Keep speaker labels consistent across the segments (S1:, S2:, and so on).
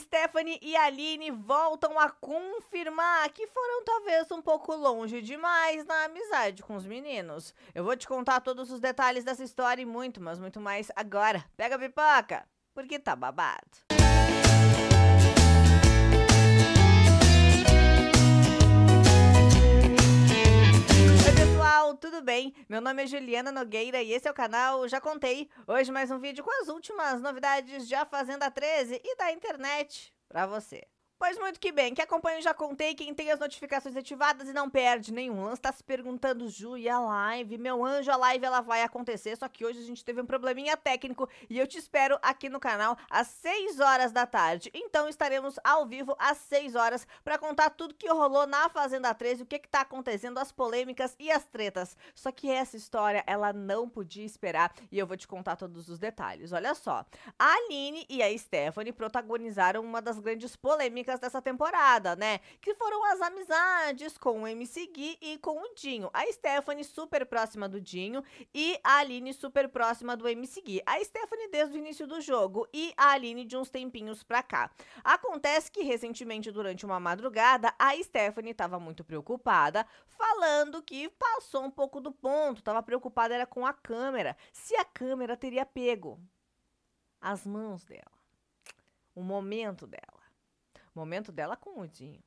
S1: Stephanie e Aline voltam a confirmar que foram talvez um pouco longe demais na amizade com os meninos. Eu vou te contar todos os detalhes dessa história e muito, mas muito mais agora. Pega a pipoca, porque tá babado. nome é Juliana Nogueira e esse é o canal Já Contei. Hoje mais um vídeo com as últimas novidades de A Fazenda 13 e da internet pra você. Pois muito que bem, que acompanha Já Contei, quem tem as notificações ativadas e não perde nenhum lance, está se perguntando, Ju, e a live? Meu anjo, a live ela vai acontecer, só que hoje a gente teve um probleminha técnico e eu te espero aqui no canal às 6 horas da tarde. Então estaremos ao vivo às 6 horas para contar tudo que rolou na Fazenda 13, o que que tá acontecendo, as polêmicas e as tretas. Só que essa história, ela não podia esperar e eu vou te contar todos os detalhes. Olha só, a Aline e a Stephanie protagonizaram uma das grandes polêmicas dessa temporada, né? Que foram as amizades com o MC Gui e com o Dinho. A Stephanie super próxima do Dinho e a Aline super próxima do MC Gui. A Stephanie desde o início do jogo e a Aline de uns tempinhos pra cá. Acontece que recentemente, durante uma madrugada, a Stephanie estava muito preocupada, falando que passou um pouco do ponto, Tava preocupada era com a câmera, se a câmera teria pego as mãos dela, o momento dela. Momento dela com o Dinho.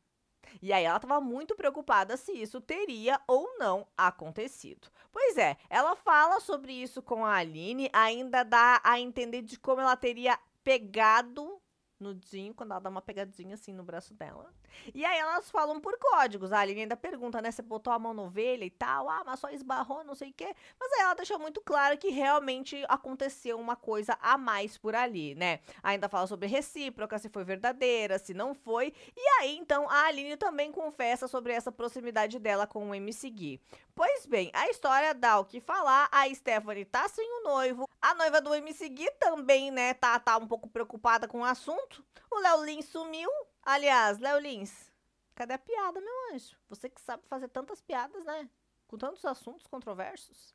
S1: E aí ela estava muito preocupada se isso teria ou não acontecido. Pois é, ela fala sobre isso com a Aline, ainda dá a entender de como ela teria pegado no quando ela dá uma pegadinha assim no braço dela. E aí elas falam por códigos. A Aline ainda pergunta, né? Você botou a mão na ovelha e tal. Ah, mas só esbarrou, não sei o quê. Mas aí ela deixa muito claro que realmente aconteceu uma coisa a mais por ali, né? Ainda fala sobre recíproca, se foi verdadeira, se não foi. E aí, então, a Aline também confessa sobre essa proximidade dela com o MC Gui. Pois bem, a história dá o que falar, a Stephanie tá sem o noivo, a noiva do MC Gui também, né, tá, tá um pouco preocupada com o assunto, o Léo Lins sumiu, aliás, Léo Lins, cadê a piada, meu anjo? Você que sabe fazer tantas piadas, né, com tantos assuntos controversos.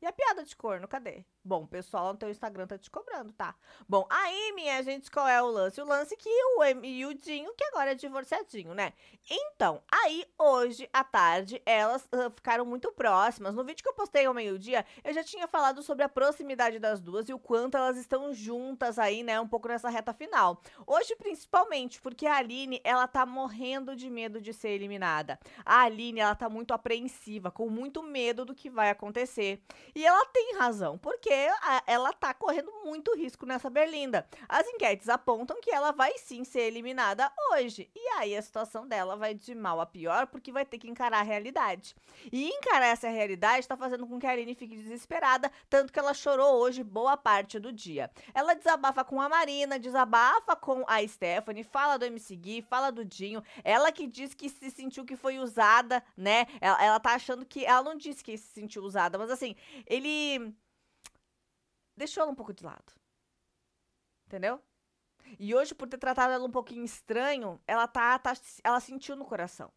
S1: E a piada de corno, cadê? Bom, o pessoal no teu Instagram tá te cobrando, tá? Bom, aí, minha gente, qual é o lance? O lance que o M e o Dinho, que agora é divorciadinho, né? Então, aí, hoje, à tarde, elas uh, ficaram muito próximas. No vídeo que eu postei ao meio-dia, eu já tinha falado sobre a proximidade das duas e o quanto elas estão juntas aí, né? Um pouco nessa reta final. Hoje, principalmente, porque a Aline, ela tá morrendo de medo de ser eliminada. A Aline, ela tá muito apreensiva, com muito medo do que vai acontecer. E ela tem razão, porque a, ela tá correndo muito risco nessa Berlinda. As enquetes apontam que ela vai sim ser eliminada hoje. E aí a situação dela vai de mal a pior, porque vai ter que encarar a realidade. E encarar essa realidade tá fazendo com que a Aline fique desesperada, tanto que ela chorou hoje boa parte do dia. Ela desabafa com a Marina, desabafa com a Stephanie, fala do MC Gui, fala do Dinho. Ela que diz que se sentiu que foi usada, né? Ela, ela tá achando que. Ela não disse que se sentiu usada, mas assim, ele deixou ela um pouco de lado. Entendeu? E hoje, por ter tratado ela um pouquinho estranho, ela tá, tá ela sentiu no coração.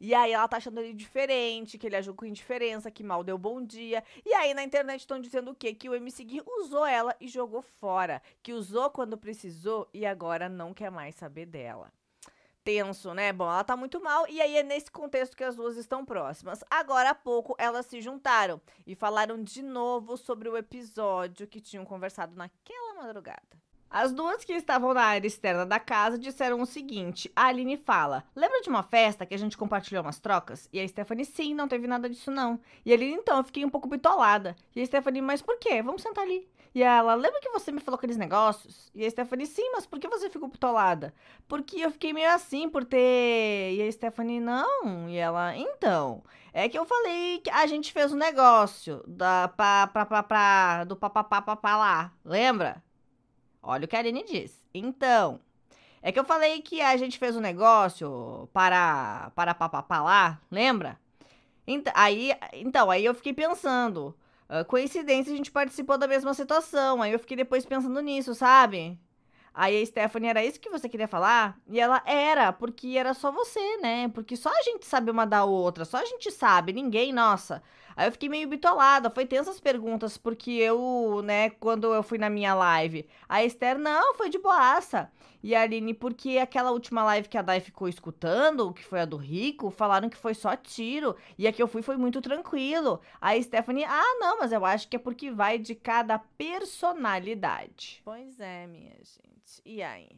S1: E aí ela tá achando ele diferente, que ele agiu com indiferença, que mal deu bom dia. E aí na internet estão dizendo o quê? Que o MC Gui usou ela e jogou fora. Que usou quando precisou e agora não quer mais saber dela tenso, né? Bom, ela tá muito mal e aí é nesse contexto que as duas estão próximas. Agora há pouco elas se juntaram e falaram de novo sobre o episódio que tinham conversado naquela madrugada. As duas que estavam na área externa da casa disseram o seguinte: a Aline fala, lembra de uma festa que a gente compartilhou umas trocas? E a Stephanie, sim, não teve nada disso não. E a Aline, então, eu fiquei um pouco bitolada. E a Stephanie, mas por quê? Vamos sentar ali. E ela, lembra que você me falou aqueles negócios? E a Stephanie, sim, mas por que você ficou pitolada? Porque eu fiquei meio assim por ter. E a Stephanie, não. E ela, então. É que eu falei que a gente fez um negócio da pra pra, pra, pra, do papapá lá. Lembra? Olha o que a Aline diz. Então. É que eu falei que a gente fez um negócio para. para papapá lá. Lembra? Então, aí, então, aí eu fiquei pensando. Uh, coincidência, a gente participou da mesma situação. Aí eu fiquei depois pensando nisso, sabe? Aí a Stephanie, era isso que você queria falar? E ela era, porque era só você, né? Porque só a gente sabe uma da outra, só a gente sabe, ninguém, nossa. Aí eu fiquei meio bitolada, foi tensas as perguntas, porque eu, né, quando eu fui na minha live, a Esther, não, foi de boaça. E a Aline, porque aquela última live que a Dai ficou escutando, que foi a do Rico, falaram que foi só tiro. E a que eu fui foi muito tranquilo. A Stephanie, ah, não, mas eu acho que é porque vai de cada personalidade. Pois é, minha gente. E aí?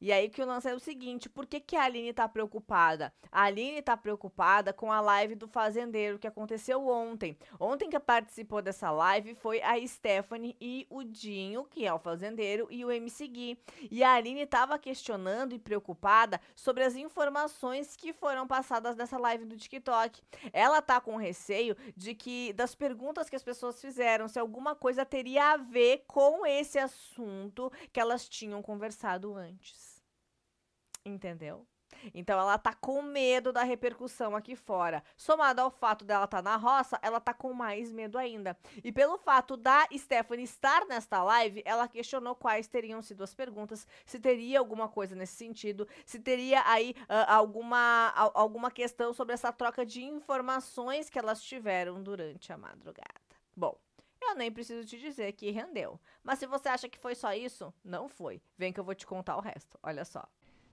S1: E aí que o lance é o seguinte: por que, que a Aline tá preocupada? A Aline tá preocupada com a live do fazendeiro que aconteceu ontem. Ontem que participou dessa live foi a Stephanie e o Dinho, que é o fazendeiro, e o MC Gui. E a Aline tava questionando e preocupada sobre as informações que foram passadas nessa live do TikTok. Ela tá com receio de que das perguntas que as pessoas fizeram, se alguma coisa teria a ver com esse assunto que elas tinham conversado antes. Entendeu? Então ela tá com medo da repercussão aqui fora. Somado ao fato dela estar tá na roça, ela tá com mais medo ainda. E pelo fato da Stephanie estar nesta live, ela questionou quais teriam sido as perguntas, se teria alguma coisa nesse sentido, se teria aí uh, alguma, uh, alguma questão sobre essa troca de informações que elas tiveram durante a madrugada. Bom, eu nem preciso te dizer que rendeu. Mas se você acha que foi só isso, não foi. Vem que eu vou te contar o resto. Olha só.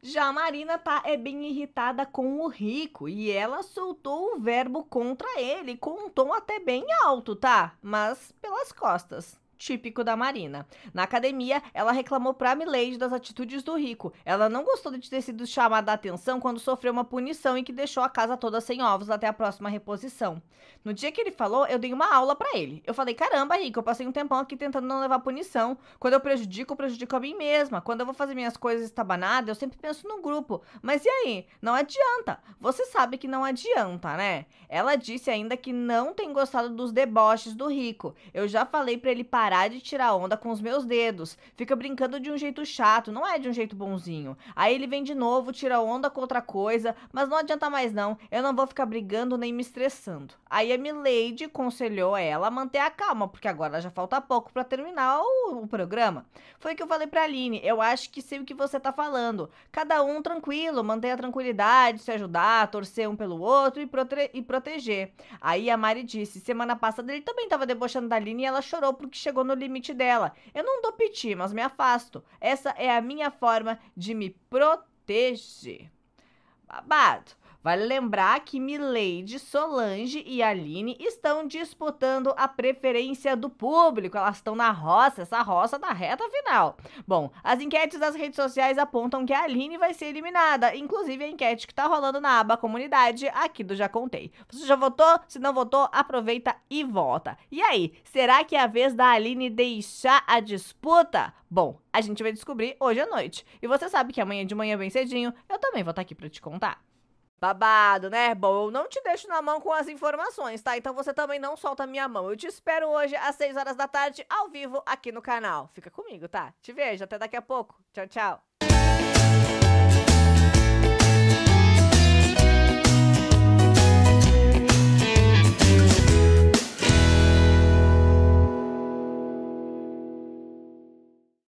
S1: Já a Marina tá é bem irritada com o Rico e ela soltou o verbo contra ele com um tom até bem alto, tá? Mas pelas costas típico da Marina. Na academia, ela reclamou para Milady das atitudes do rico. Ela não gostou de ter sido chamada a atenção quando sofreu uma punição e que deixou a casa toda sem ovos até a próxima reposição. No dia que ele falou, eu dei uma aula para ele. Eu falei: "Caramba, rico, eu passei um tempão aqui tentando não levar punição. Quando eu prejudico, eu prejudico a mim mesma. Quando eu vou fazer minhas coisas estabanadas, eu sempre penso no grupo. Mas e aí? Não adianta. Você sabe que não adianta, né?" Ela disse ainda que não tem gostado dos deboches do rico. Eu já falei para ele parar parar de tirar onda com os meus dedos. Fica brincando de um jeito chato, não é de um jeito bonzinho. Aí ele vem de novo, tira onda com outra coisa, mas não adianta mais não, eu não vou ficar brigando nem me estressando. Aí a Milady aconselhou ela a manter a calma, porque agora já falta pouco para terminar o, o, programa. Foi o que eu falei pra Aline, eu acho que sei o que você tá falando. Cada um tranquilo, mantenha a tranquilidade, se ajudar, torcer um pelo outro e, prote e proteger. Aí a Mari disse, semana passada ele também tava debochando da Aline e ela chorou porque chegou chegou no limite dela. Eu não dou piti, mas me afasto. Essa é a minha forma de me proteger. Babado. Vale lembrar que Milady, Solange e Aline estão disputando a preferência do público. Elas estão na roça, essa roça da tá reta final. Bom, as enquetes das redes sociais apontam que a Aline vai ser eliminada, inclusive a enquete que está rolando na aba comunidade aqui do Já Contei. Você já votou? Se não votou, aproveita e vota. E aí, será que é a vez da Aline deixar a disputa? Bom, a gente vai descobrir hoje à noite. E você sabe que amanhã de manhã bem cedinho, eu também vou estar tá aqui para te contar. Babado, né, bom Eu não te deixo na mão com as informações, tá? Então você também não solta minha mão. Eu te espero hoje às 6 horas da tarde, ao vivo, aqui no canal. Fica comigo, tá? Te vejo, até daqui a pouco. Tchau, tchau.